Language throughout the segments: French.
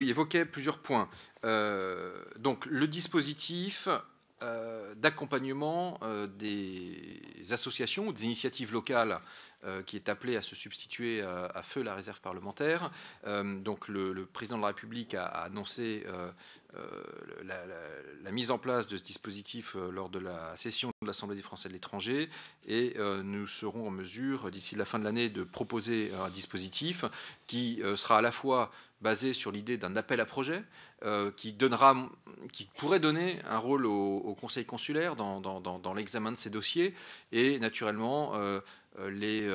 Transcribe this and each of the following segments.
Il évoquait plusieurs points. Euh, donc le dispositif euh, d'accompagnement euh, des associations ou des initiatives locales qui est appelé à se substituer à, feu la réserve parlementaire. donc le, président de la République a, annoncé la, la, mise en place de ce dispositif lors de la session de l'Assemblée des Français de l'étranger et nous serons en mesure d'ici la fin de l'année de proposer un dispositif qui sera à la fois basé sur l'idée d'un appel à projet euh, qui, donnera, qui pourrait donner un rôle au, conseil consulaire dans, l'examen de ces dossiers et naturellement euh, euh, les,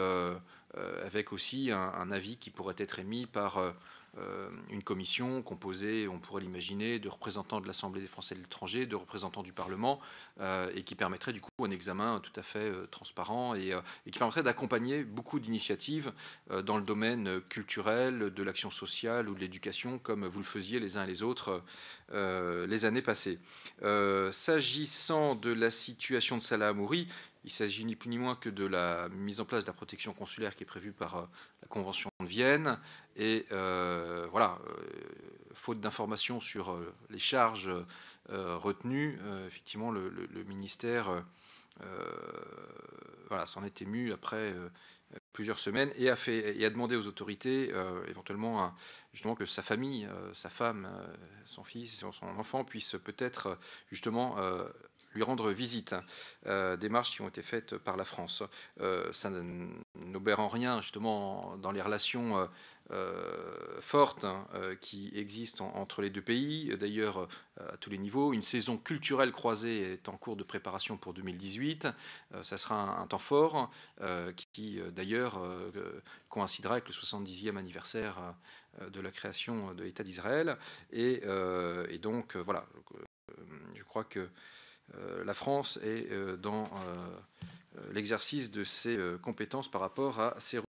euh, avec aussi un, avis qui pourrait être émis par euh, euh, une commission composée, on pourrait l'imaginer, de représentants de l'Assemblée des Français de l'étranger, de représentants du Parlement, et qui permettrait du coup un examen tout à fait transparent et, et, qui permettrait d'accompagner beaucoup d'initiatives dans le domaine culturel, de l'action sociale ou de l'éducation, comme vous le faisiez les uns et les autres les années passées. S'agissant de la situation de Salah Amouri, il s'agit ni plus ni moins que de la mise en place de la protection consulaire qui est prévue par euh, la Convention de Vienne. Et euh, voilà, euh, faute d'informations sur les charges retenues, effectivement, le, ministère voilà, s'en est ému après plusieurs semaines et a, fait, et a demandé aux autorités éventuellement justement que sa famille, sa femme, son fils, son enfant puissent peut-être justement lui rendre visite. Euh, démarches qui ont été faites par la France. Euh, ça n'obère en rien, justement, dans les relations euh, euh, fortes hein, qui existent entre les deux pays, d'ailleurs à tous les niveaux. Une saison culturelle croisée est en cours de préparation pour 2018. ça sera un, temps fort qui, d'ailleurs, coïncidera avec le 70e anniversaire de la création de l'État d'Israël. Et, et, donc, voilà, je crois que euh, la France est euh, dans euh, l'exercice de ses compétences par rapport à ses